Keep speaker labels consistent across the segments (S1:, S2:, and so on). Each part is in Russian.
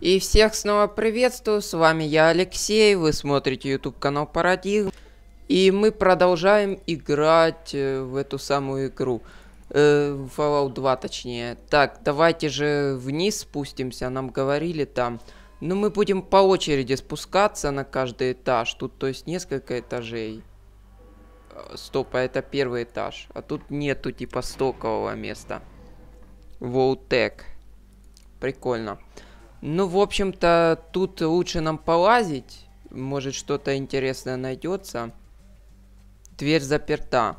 S1: И всех снова приветствую, с вами я Алексей, вы смотрите YouTube канал Парадигм. И мы продолжаем играть э, в эту самую игру. Э, Fallout 2 точнее. Так, давайте же вниз спустимся, нам говорили там. Ну мы будем по очереди спускаться на каждый этаж. Тут то есть несколько этажей. Э, стоп, а это первый этаж. А тут нету типа стокового места. Воутек. Прикольно. Прикольно. Ну, в общем-то, тут лучше нам полазить. Может, что-то интересное найдется. Дверь заперта.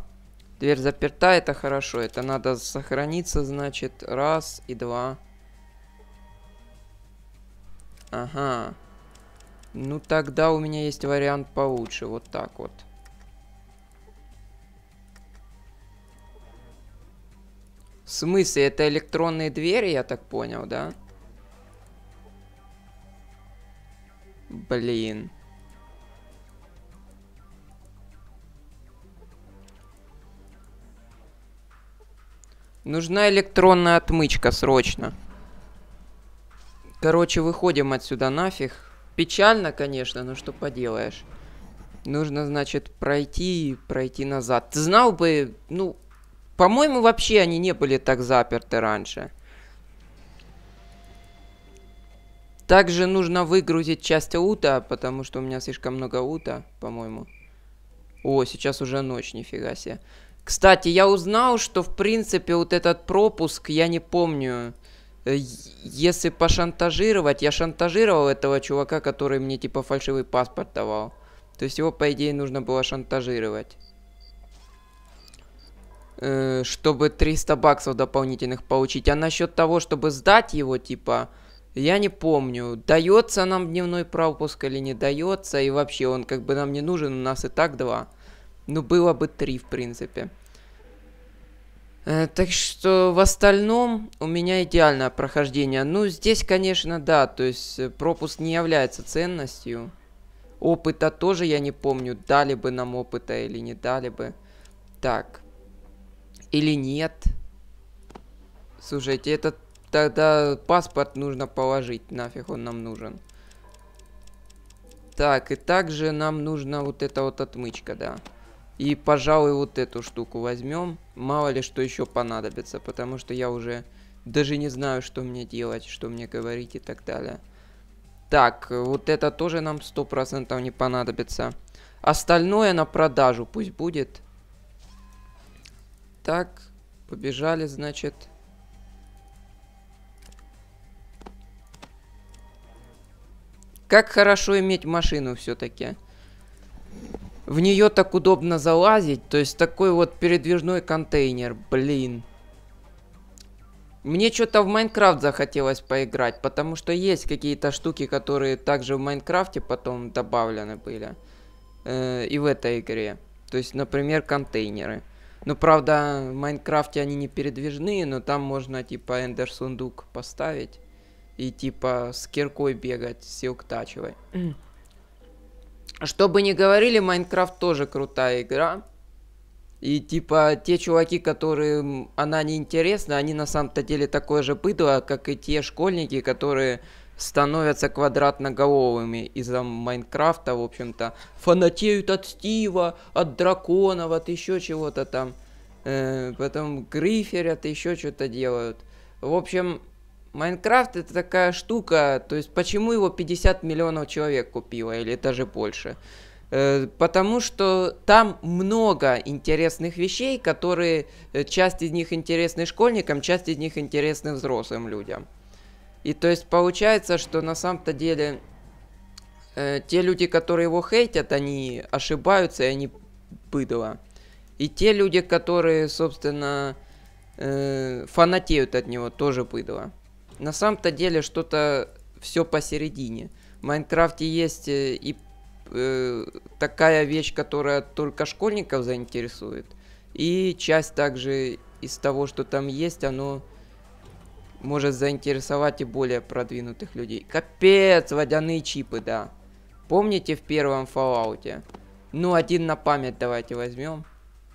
S1: Дверь заперта, это хорошо. Это надо сохраниться, значит, раз и два. Ага. Ну, тогда у меня есть вариант получше. Вот так вот. В смысле, это электронные двери, я так понял, да? Да. Блин. Нужна электронная отмычка срочно. Короче, выходим отсюда нафиг. Печально, конечно, но что поделаешь. Нужно, значит, пройти и пройти назад. Ты знал бы, ну, по-моему, вообще они не были так заперты раньше. Также нужно выгрузить часть аута, потому что у меня слишком много аута, по-моему. О, сейчас уже ночь, нифига себе. Кстати, я узнал, что в принципе вот этот пропуск, я не помню. Э, если пошантажировать, я шантажировал этого чувака, который мне типа фальшивый паспорт давал. То есть его, по идее, нужно было шантажировать. Э, чтобы 300 баксов дополнительных получить. А насчет того, чтобы сдать его, типа... Я не помню, дается нам дневной пропуск или не дается, и вообще он как бы нам не нужен, у нас и так два. Ну, было бы три, в принципе. Э, так что в остальном у меня идеальное прохождение. Ну, здесь, конечно, да, то есть э, пропуск не является ценностью. Опыта тоже я не помню, дали бы нам опыта или не дали бы. Так. Или нет. Слушайте, этот Тогда паспорт нужно положить, нафиг он нам нужен. Так, и также нам нужна вот эта вот отмычка, да. И, пожалуй, вот эту штуку возьмем. Мало ли что еще понадобится, потому что я уже даже не знаю, что мне делать, что мне говорить и так далее. Так, вот это тоже нам 100% не понадобится. Остальное на продажу пусть будет. Так, побежали, значит... Как хорошо иметь машину все-таки. В нее так удобно залазить. То есть такой вот передвижной контейнер. Блин. Мне что-то в Майнкрафт захотелось поиграть, потому что есть какие-то штуки, которые также в Майнкрафте потом добавлены были. Э, и в этой игре. То есть, например, контейнеры. Ну, правда, в Майнкрафте они не передвижные, но там можно типа эндер сундук поставить и типа с киркой бегать, силктачевой. Что бы ни говорили, Майнкрафт тоже крутая игра. И типа те чуваки, которым она не интересна, они на самом-то деле такое же быдло, как и те школьники, которые становятся квадратноголовыми из-за Майнкрафта, в общем-то. Фанатеют от Стива, от драконов, от еще чего-то там. Э, потом гриферят, еще что-то делают. В общем, Майнкрафт это такая штука, то есть почему его 50 миллионов человек купило, или даже больше? Э, потому что там много интересных вещей, которые э, часть из них интересны школьникам, часть из них интересны взрослым людям. И то есть получается, что на самом-то деле э, те люди, которые его хейтят, они ошибаются, и они быдло. И те люди, которые, собственно, фанатеют от него, тоже быдло на самом-то деле что-то все посередине. В Майнкрафте есть э, и э, такая вещь, которая только школьников заинтересует. И часть также из того, что там есть, оно может заинтересовать и более продвинутых людей. Капец, водяные чипы, да. Помните в первом Fallout? Ну, один на память давайте возьмем.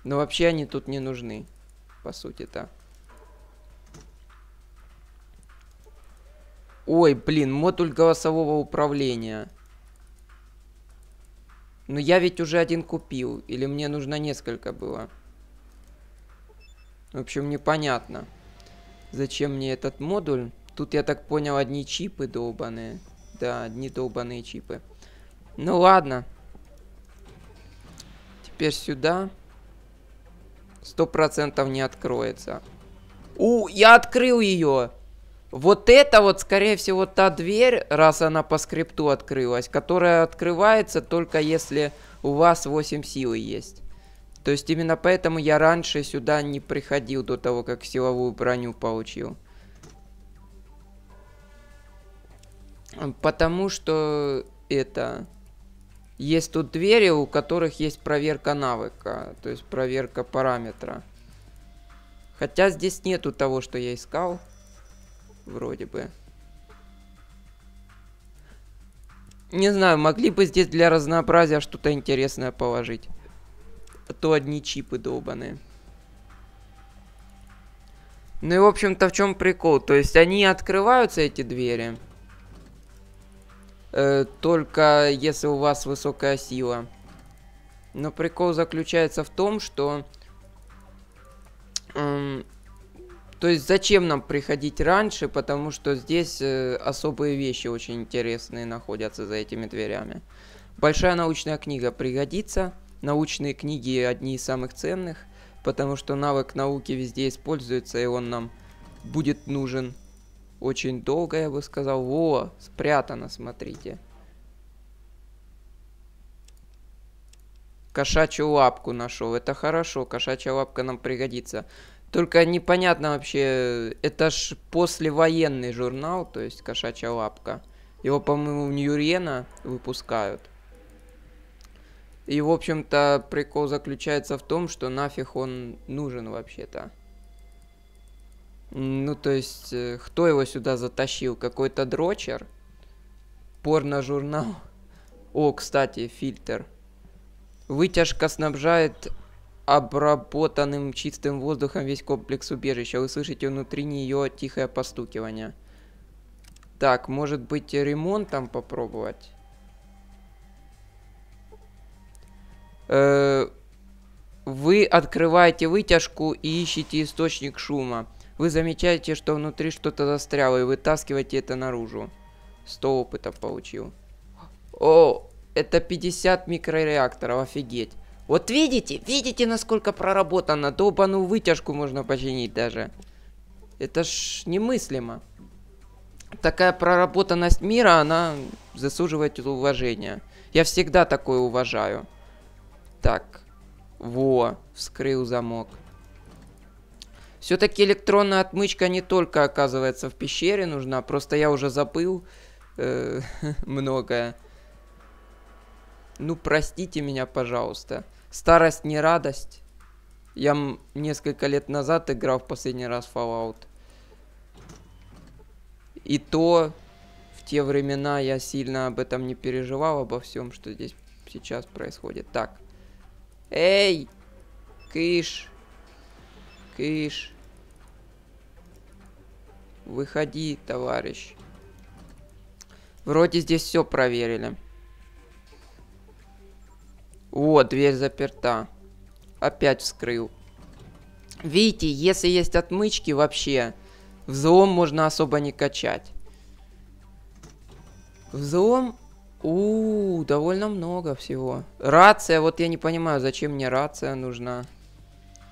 S1: Но вообще они тут не нужны, по сути-то. Ой, блин, модуль голосового управления. Но я ведь уже один купил. Или мне нужно несколько было? В общем, непонятно. Зачем мне этот модуль? Тут, я так понял, одни чипы долбаные. Да, одни долбаные чипы. Ну ладно. Теперь сюда. Сто процентов не откроется. У, я открыл ее! Вот это вот, скорее всего, та дверь, раз она по скрипту открылась, которая открывается только если у вас 8 силы есть. То есть именно поэтому я раньше сюда не приходил до того, как силовую броню получил. Потому что это... Есть тут двери, у которых есть проверка навыка, то есть проверка параметра. Хотя здесь нету того, что я искал. Вроде бы. Не знаю, могли бы здесь для разнообразия что-то интересное положить. А то одни чипы долбаные. Ну и в общем-то в чем прикол? То есть они открываются, эти двери. Э, только если у вас высокая сила. Но прикол заключается в том, что... Эм, то есть зачем нам приходить раньше, потому что здесь э, особые вещи очень интересные находятся за этими дверями. Большая научная книга пригодится. Научные книги одни из самых ценных, потому что навык науки везде используется, и он нам будет нужен очень долго, я бы сказал. Во, спрятано, смотрите. Кошачью лапку нашел. Это хорошо, кошачья лапка нам пригодится. Только непонятно вообще, это ж послевоенный журнал, то есть «Кошачья лапка». Его, по-моему, в Ньюрена выпускают. И, в общем-то, прикол заключается в том, что нафиг он нужен вообще-то. Ну, то есть, э, кто его сюда затащил? Какой-то дрочер? Порно-журнал? О, кстати, фильтр. Вытяжка снабжает обработанным чистым воздухом весь комплекс убежища. Вы слышите внутри нее тихое постукивание. Так, может быть ремонтом попробовать? Э, вы открываете вытяжку и ищете источник шума. Вы замечаете, что внутри что-то застряло и вытаскиваете это наружу. 100 опыта получил. О, это 50 микрореакторов, офигеть. Вот видите, видите, насколько проработано. Долбаную вытяжку можно починить даже. Это ж немыслимо. Такая проработанность мира, она заслуживает уважения. Я всегда такое уважаю. Так. Во, вскрыл замок. Все-таки электронная отмычка не только оказывается в пещере нужна, просто я уже забыл э, многое. Ну простите меня, пожалуйста. Старость не радость. Я несколько лет назад играл в последний раз Fallout. И то в те времена я сильно об этом не переживал, обо всем, что здесь сейчас происходит. Так. Эй! Кыш! Кыш! Выходи, товарищ. Вроде здесь все проверили. Вот, дверь заперта. Опять вскрыл. Видите, если есть отмычки вообще, взлом можно особо не качать. Взлом? У, -у, у довольно много всего. Рация, вот я не понимаю, зачем мне рация нужна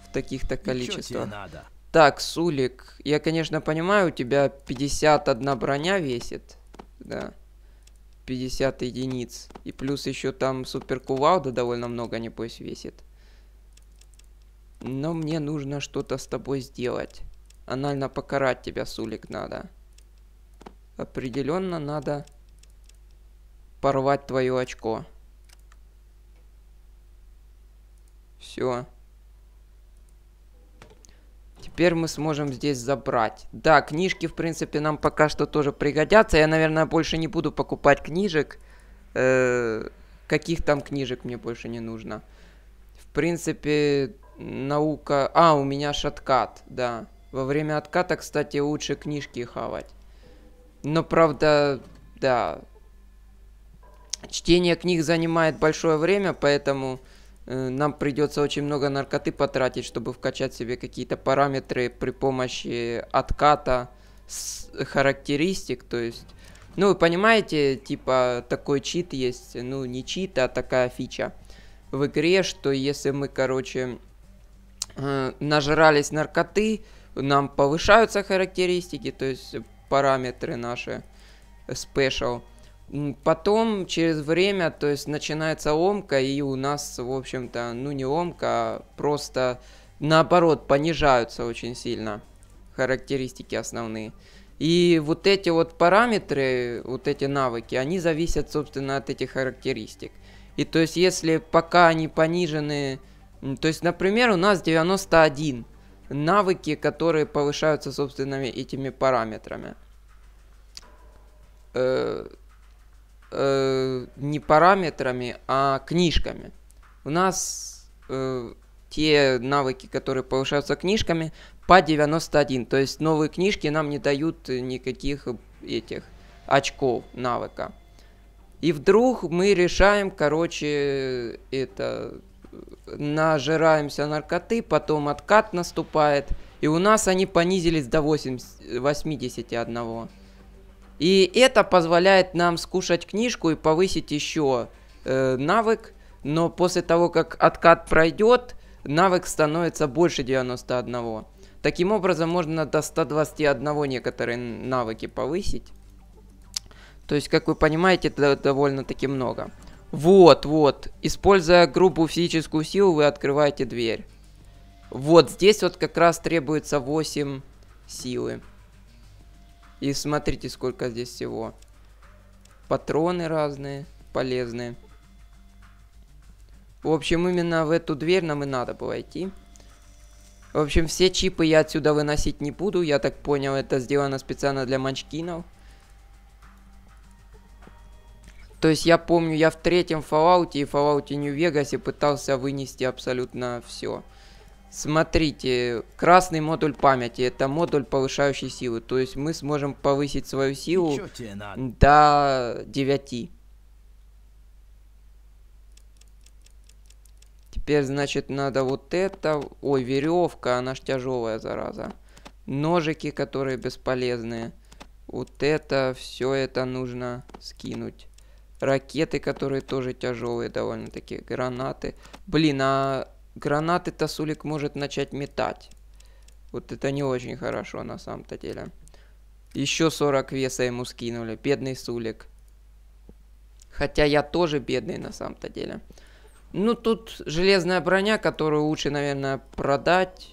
S1: в таких-то количествах. Надо? Так, Сулик, я, конечно, понимаю, у тебя 51 броня весит, да. 50 единиц. И плюс еще там супер кувалда довольно много, а небось, весит. Но мне нужно что-то с тобой сделать. Анально покарать тебя, Сулик, надо. Определенно надо порвать твое очко. Все. Теперь мы сможем здесь забрать. Да, книжки, в принципе, нам пока что тоже пригодятся. Я, наверное, больше не буду покупать книжек. Э -э каких там книжек мне больше не нужно. В принципе, наука... А, у меня ж откат, да. Во время отката, кстати, лучше книжки хавать. Но, правда, да. Чтение книг занимает большое время, поэтому Э, нам придется очень много наркоты потратить, чтобы вкачать себе какие-то параметры при помощи отката с характеристик, то есть... Ну, вы понимаете, типа, такой чит есть, ну, не чит, а такая фича в игре, что если мы, короче, э, нажрались наркоты, нам повышаются характеристики, то есть параметры наши, спешл. Э, Потом, через время, то есть начинается омка, и у нас, в общем-то, ну не омка, а просто наоборот понижаются очень сильно характеристики основные. И вот эти вот параметры, вот эти навыки, они зависят, собственно, от этих характеристик. И то есть, если пока они понижены, то есть, например, у нас 91 навыки, которые повышаются, собственно, этими параметрами. Э э, не параметрами, а книжками. У нас э, те навыки, которые повышаются книжками, по 91. То есть новые книжки нам не дают никаких этих очков навыка. И вдруг мы решаем, короче, это нажираемся наркоты, потом откат наступает, и у нас они понизились до 80, 81. И это позволяет нам скушать книжку и повысить еще э, навык. Но после того, как откат пройдет, навык становится больше 91. Таким образом, можно до 121 некоторые навыки повысить. То есть, как вы понимаете, это довольно-таки много. Вот, вот. Используя грубую физическую силу, вы открываете дверь. Вот здесь вот как раз требуется 8 силы. И смотрите, сколько здесь всего. Патроны разные, полезные. В общем, именно в эту дверь нам и надо было идти. В общем, все чипы я отсюда выносить не буду. Я так понял, это сделано специально для манчкинов. То есть я помню, я в третьем Fallout и Fallout New Vegas пытался вынести абсолютно все. Смотрите, красный модуль памяти, это модуль повышающий силу. То есть мы сможем повысить свою силу до 9. Теперь, значит, надо вот это... Ой, веревка, она ж тяжелая, зараза. Ножики, которые бесполезные. Вот это, все это нужно скинуть. Ракеты, которые тоже тяжелые довольно-таки. Гранаты. Блин, а гранаты то сулик может начать метать. Вот это не очень хорошо на самом-то деле. Еще 40 веса ему скинули. Бедный Сулик. Хотя я тоже бедный на самом-то деле. Ну, тут железная броня, которую лучше, наверное, продать.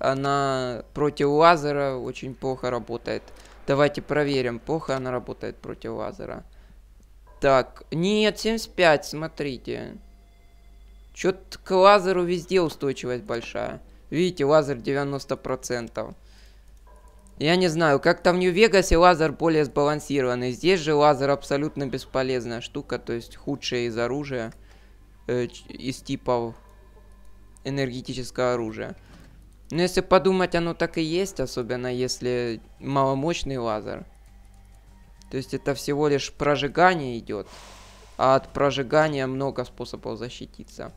S1: Она против лазера очень плохо работает. Давайте проверим, плохо она работает против лазера. Так, нет, 75, смотрите. Чё-то к лазеру везде устойчивость большая. Видите, лазер 90%. Я не знаю, как там в Нью-Вегасе лазер более сбалансированный. Здесь же лазер абсолютно бесполезная штука, то есть худшая из оружия, э, из типов энергетического оружия. Но если подумать, оно так и есть, особенно если маломощный лазер. То есть это всего лишь прожигание идет, а от прожигания много способов защититься.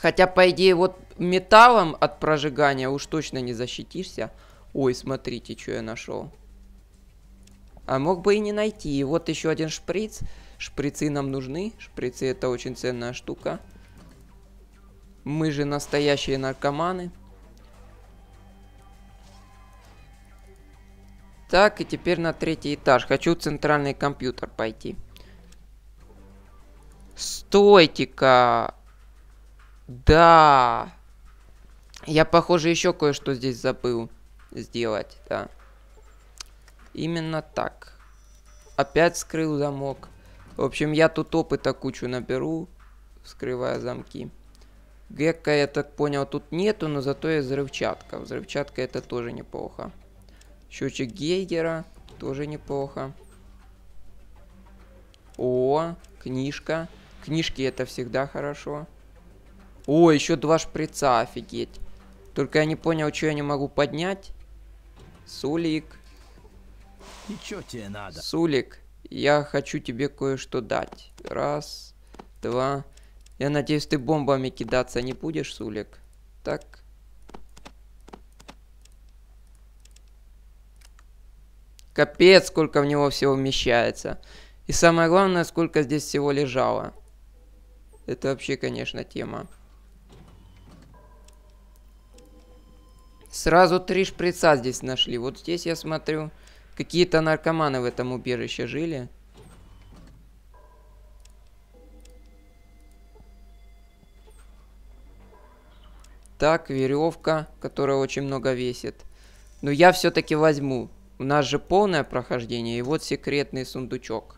S1: Хотя, по идее, вот металлом от прожигания уж точно не защитишься. Ой, смотрите, что я нашел. А мог бы и не найти. вот еще один шприц. Шприцы нам нужны. Шприцы это очень ценная штука. Мы же настоящие наркоманы. Так, и теперь на третий этаж. Хочу в центральный компьютер пойти. Стойте-ка. Да. Я, похоже, еще кое-что здесь забыл сделать, да. Именно так. Опять скрыл замок. В общем, я тут опыта кучу наберу, вскрывая замки. Гекка, я так понял, тут нету, но зато есть взрывчатка. Взрывчатка это тоже неплохо. Счетчик Гейгера тоже неплохо. О, книжка. Книжки это всегда хорошо. Хорошо. О, еще два шприца, офигеть. Только я не понял, что я не могу поднять. Сулик. И что тебе надо? Сулик, я хочу тебе кое-что дать. Раз, два. Я надеюсь, ты бомбами кидаться не будешь, Сулик. Так. Капец, сколько в него всего вмещается. И самое главное, сколько здесь всего лежало. Это вообще, конечно, тема. Сразу три шприца здесь нашли. Вот здесь я смотрю, какие-то наркоманы в этом убежище жили. Так, веревка, которая очень много весит. Но я все-таки возьму. У нас же полное прохождение. И вот секретный сундучок.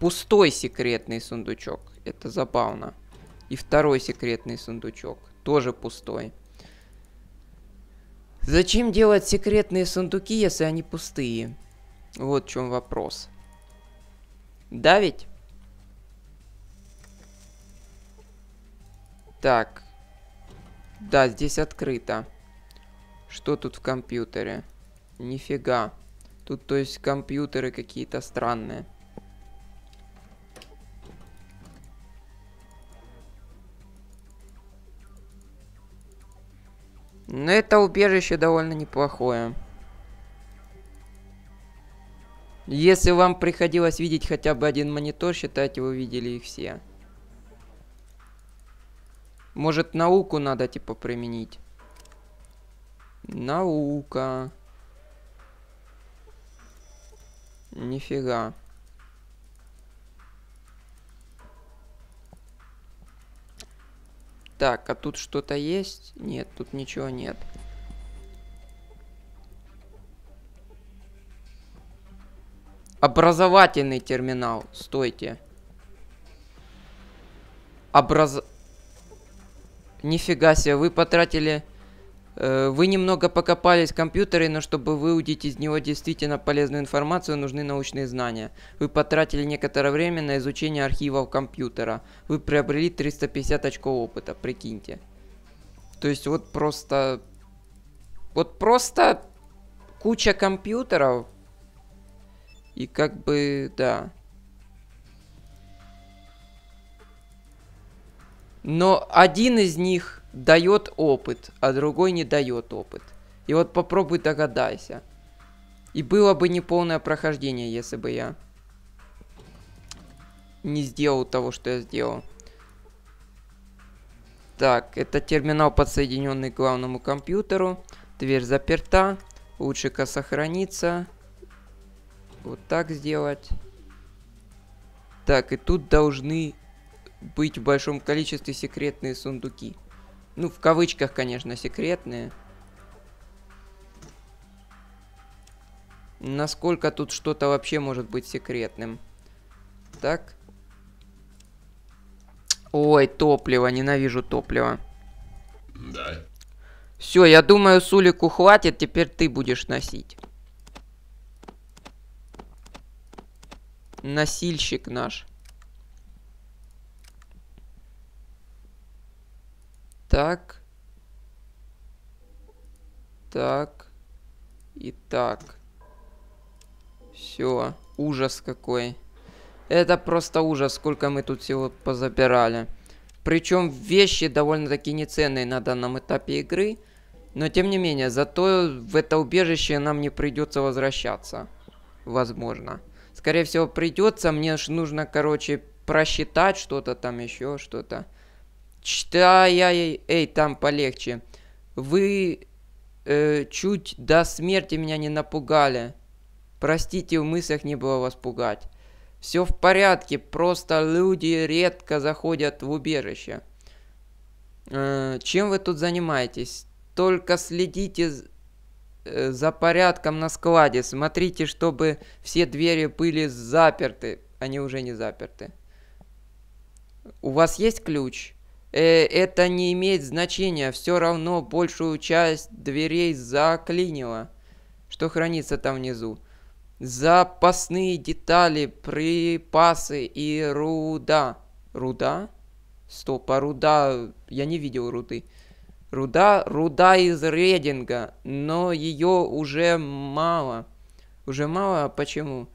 S1: Пустой секретный сундучок. Это забавно. И второй секретный сундучок. Тоже пустой. Зачем делать секретные сундуки, если они пустые? Вот в чем вопрос. Да ведь? Так. Да, здесь открыто. Что тут в компьютере? Нифига. Тут, то есть, компьютеры какие-то странные. Но это убежище довольно неплохое. Если вам приходилось видеть хотя бы один монитор, считайте, вы видели их все. Может, науку надо, типа, применить? Наука. Нифига. Так, а тут что-то есть? Нет, тут ничего нет. Образовательный терминал. Стойте. Образ... Нифига себе, вы потратили Э, вы немного покопались в компьютере, но чтобы выудить из него действительно полезную информацию, нужны научные знания. Вы потратили некоторое время на изучение архивов компьютера. Вы приобрели 350 очков опыта, прикиньте. То есть вот просто... Вот просто куча компьютеров. И как бы, да. Но один из них дает опыт, а другой не дает опыт. И вот попробуй догадайся. И было бы неполное прохождение, если бы я не сделал того, что я сделал. Так, это терминал, подсоединенный к главному компьютеру. Дверь заперта. Лучше-ка сохраниться. Вот так сделать. Так, и тут должны быть в большом количестве секретные сундуки. Ну, в кавычках, конечно, секретные. Насколько тут что-то вообще может быть секретным? Так. Ой, топливо, ненавижу топливо. Да. Все, я думаю, Сулику хватит, теперь ты будешь носить. Носильщик наш. Так. Так. И так. Все. Ужас какой. Это просто ужас, сколько мы тут всего позабирали. Причем вещи довольно-таки неценные на данном этапе игры. Но тем не менее, зато в это убежище нам не придется возвращаться. Возможно. Скорее всего придется, мне же нужно, короче, просчитать что-то там еще, что-то. Читай, ай, эй, там полегче. Вы э, чуть до смерти меня не напугали. Простите, в мыслях не было вас пугать. Все в порядке, просто люди редко заходят в убежище. Э, чем вы тут занимаетесь? Только следите э, за порядком на складе. Смотрите, чтобы все двери были заперты. Они а уже не заперты. У вас есть ключ? э, это не имеет значения, все равно большую часть дверей заклинило, что хранится там внизу. Запасные детали, припасы и руда. Руда? Стоп, а руда... Я не видел руды. Руда, руда из рейдинга, но ее уже мало. Уже мало? А почему?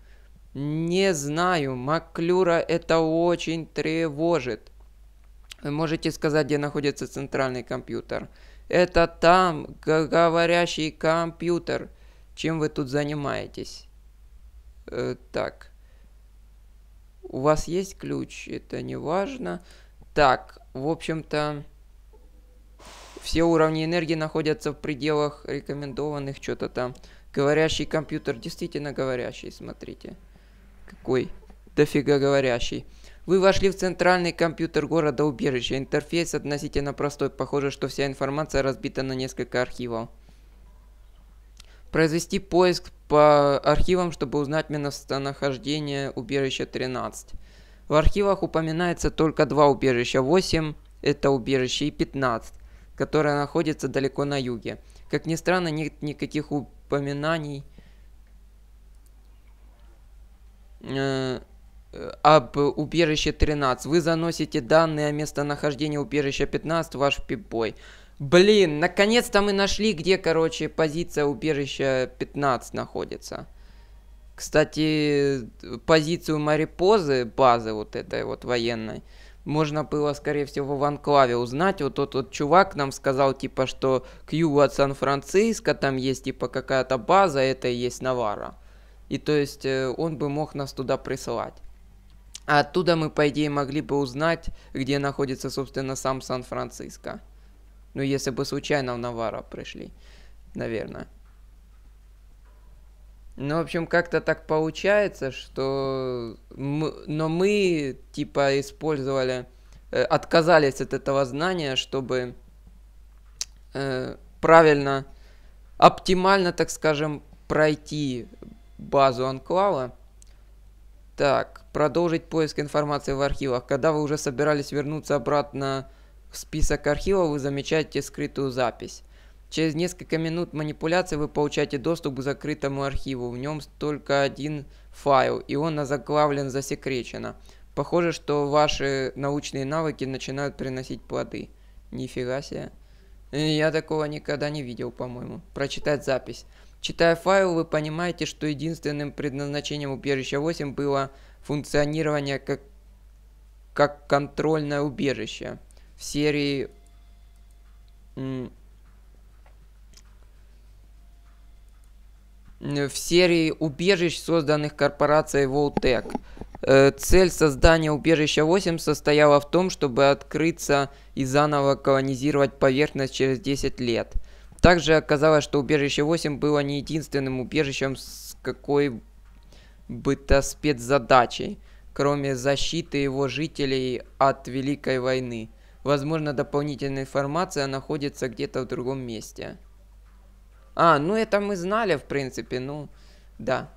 S1: Не знаю, Маклюра это очень тревожит. Вы можете сказать, где находится центральный компьютер. Это там говорящий компьютер. Чем вы тут занимаетесь? Э, так. У вас есть ключ? Это не важно. Так, в общем-то... Все уровни энергии находятся в пределах рекомендованных что-то там. Говорящий компьютер, действительно говорящий, смотрите. Какой дофига говорящий. Вы вошли в центральный компьютер города убежища. Интерфейс относительно простой. Похоже, что вся информация разбита на несколько архивов. Произвести поиск по архивам, чтобы узнать местонахождение убежища 13. В архивах упоминается только два убежища. 8 это убежище и 15, которое находится далеко на юге. Как ни странно, нет никаких упоминаний э, Э, об убежище 13. Вы заносите данные о местонахождении убежища 15, ваш пипой. Блин, наконец-то мы нашли, где, короче, позиция убежища 15 находится. Кстати, позицию Марипозы, базы вот этой вот военной, можно было, скорее всего, в Анклаве узнать. Вот тот вот чувак нам сказал, типа, что к югу от Сан-Франциско там есть, типа, какая-то база, это и есть Навара. И то есть э, он бы мог нас туда присылать. А оттуда мы, по идее, могли бы узнать, где находится, собственно, сам Сан-Франциско. Ну, если бы случайно в Навара пришли, наверное. Ну, в общем, как-то так получается, что... Мы... Но мы, типа, использовали... Э, отказались от этого знания, чтобы э, правильно, оптимально, так скажем, пройти базу Анклава. Так, продолжить поиск информации в архивах. Когда вы уже собирались вернуться обратно в список архивов, вы замечаете скрытую запись. Через несколько минут манипуляции вы получаете доступ к закрытому архиву. В нем только один файл, и он озаглавлен «Засекречено». Похоже, что ваши научные навыки начинают приносить плоды. Нифига себе. Я такого никогда не видел, по-моему. Прочитать запись. Читая файл, вы понимаете, что единственным предназначением убежища 8 было функционирование как, как контрольное убежище в серии в серии убежищ, созданных корпорацией Voltec. Э, цель создания убежища 8 состояла в том, чтобы открыться и заново колонизировать поверхность через 10 лет – также оказалось, что убежище 8 было не единственным убежищем с какой бы то спецзадачей, кроме защиты его жителей от Великой войны. Возможно, дополнительная информация находится где-то в другом месте. А, ну это мы знали, в принципе, ну, да.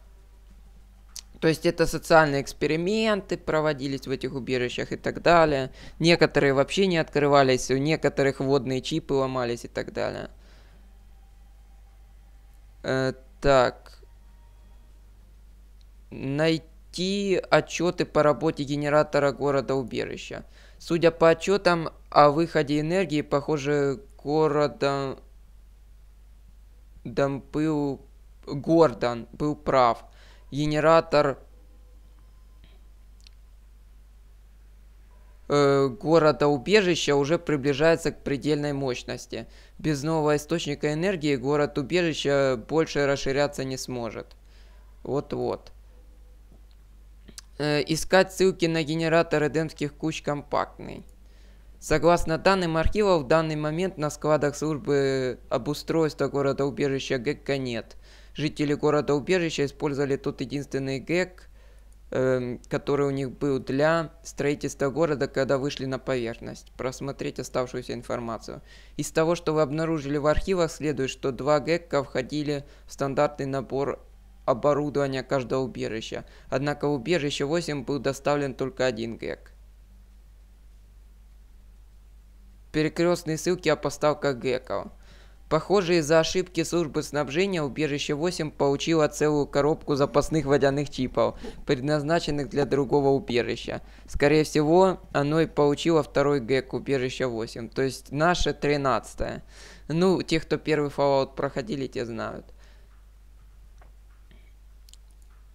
S1: То есть это социальные эксперименты проводились в этих убежищах и так далее. Некоторые вообще не открывались, у некоторых водные чипы ломались и так далее. Э, так. Найти отчеты по работе генератора города-убежища. Судя по отчетам о выходе энергии, похоже, городом... Дом был... Гордон был прав. Генератор Э, города-убежища уже приближается к предельной мощности. Без нового источника энергии город-убежища больше расширяться не сможет. Вот-вот. Э, искать ссылки на генераторы демских куч компактный. Согласно данным архива, в данный момент на складах службы обустройства города-убежища ГЭКа нет. Жители города-убежища использовали тот единственный ГЭК, Эм, который у них был для строительства города, когда вышли на поверхность, просмотреть оставшуюся информацию. Из того, что вы обнаружили в архивах, следует, что два ГЭКа входили в стандартный набор оборудования каждого убежища. Однако в убежище 8 был доставлен только один ГЭК. Перекрестные ссылки о поставках ГЭКов. Похоже, из-за ошибки службы снабжения убежище 8 получило целую коробку запасных водяных чипов, предназначенных для другого убежища. Скорее всего, оно и получило второй гэг убежища 8, то есть наше 13 -е. Ну, те, кто первый Fallout проходили, те знают.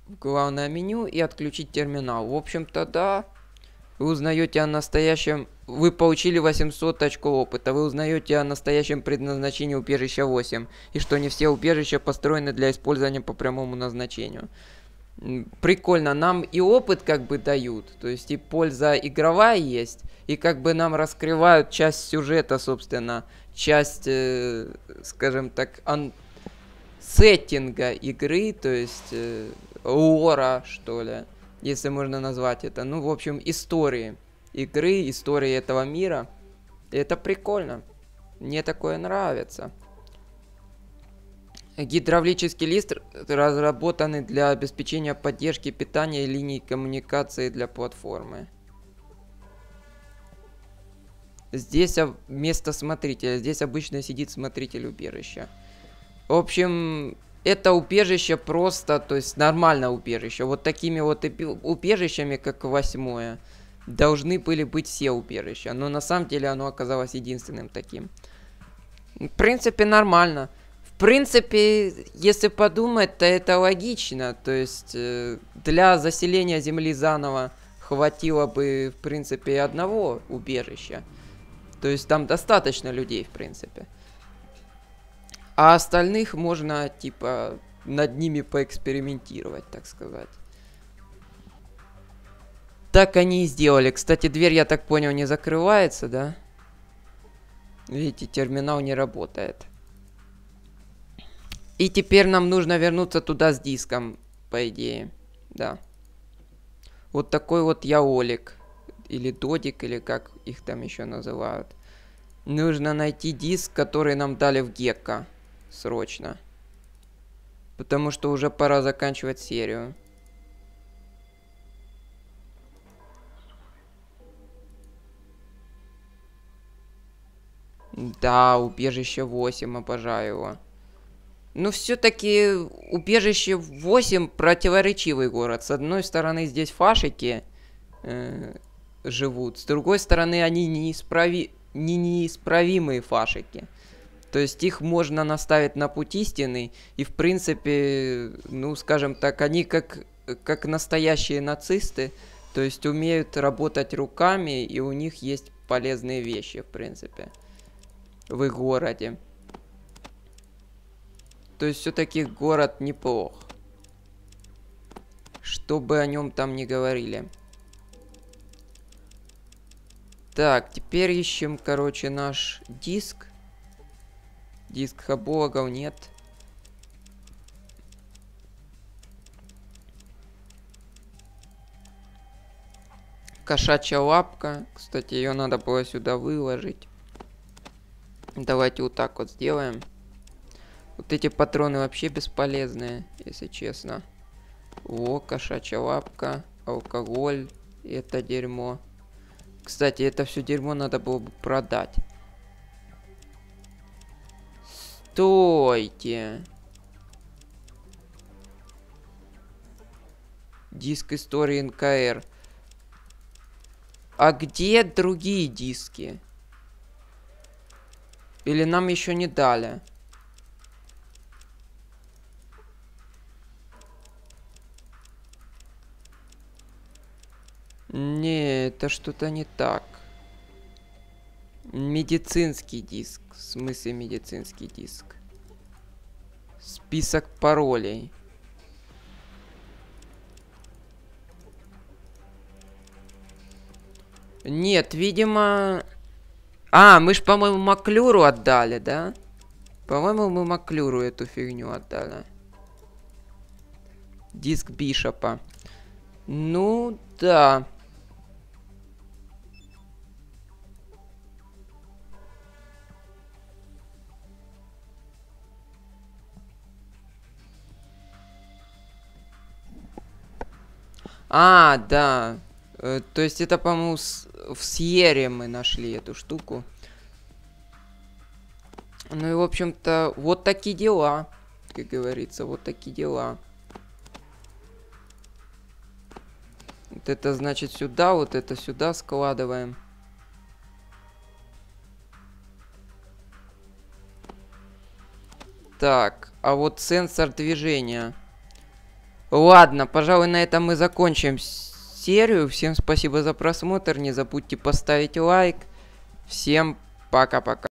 S1: В главное меню и отключить терминал. В общем-то, да, вы узнаете о настоящем... Вы получили 800 очков опыта. Вы узнаете о настоящем предназначении убежища 8. И что не все убежища построены для использования по прямому назначению. Прикольно, нам и опыт как бы дают, то есть и польза игровая есть, и как бы нам раскрывают часть сюжета, собственно, часть, э, скажем так, ан- сеттинга игры, то есть э, лора, что ли если можно назвать это. Ну, в общем, истории игры, истории этого мира. И это прикольно. Мне такое нравится. Гидравлический лист разработаны для обеспечения поддержки питания и линий коммуникации для платформы. Здесь вместо смотрителя, здесь обычно сидит смотритель убежища. В общем, это убежище просто, то есть нормальное убежище. Вот такими вот убежищами, как восьмое, должны были быть все убежища. Но на самом деле оно оказалось единственным таким. В принципе, нормально. В принципе, если подумать, то это логично. То есть э, для заселения земли заново хватило бы, в принципе, одного убежища. То есть там достаточно людей, в принципе. А остальных можно, типа, над ними поэкспериментировать, так сказать. Так они и сделали. Кстати, дверь, я так понял, не закрывается, да? Видите, терминал не работает. И теперь нам нужно вернуться туда с диском, по идее. Да. Вот такой вот яолик. Или додик, или как их там еще называют. Нужно найти диск, который нам дали в Гекко. Срочно. Потому что уже пора заканчивать серию. Да, убежище 8, обожаю его. Но ну, все-таки убежище 8 противоречивый город. С одной стороны здесь фашики э, живут, с другой стороны они неисправи... не неисправимые фашики. То есть их можно наставить на путь истины, и в принципе, ну скажем так, они как, как настоящие нацисты, то есть умеют работать руками, и у них есть полезные вещи, в принципе, в их городе. То есть все-таки город неплох. Что бы о нем там не говорили. Так, теперь ищем, короче, наш диск. Диск обогов нет. Кошачья лапка. Кстати, ее надо было сюда выложить. Давайте вот так вот сделаем. Вот эти патроны вообще бесполезные, если честно. О, кошачья лапка, алкоголь, это дерьмо. Кстати, это все дерьмо надо было бы продать. Стойте. Диск истории НКР. А где другие диски? Или нам еще не дали? Не, это что-то не так. Медицинский диск. В смысле медицинский диск? Список паролей. Нет, видимо... А, мы ж, по-моему, Маклюру отдали, да? По-моему, мы Маклюру эту фигню отдали. Диск Бишопа. Ну, да. А, да. Э, то есть это, по-моему, в Сьере мы нашли эту штуку. Ну и, в общем-то, вот такие дела. Как говорится, вот такие дела. Вот это значит сюда, вот это сюда складываем. Так, а вот сенсор движения. Ладно, пожалуй, на этом мы закончим серию. Всем спасибо за просмотр. Не забудьте поставить лайк. Всем пока-пока.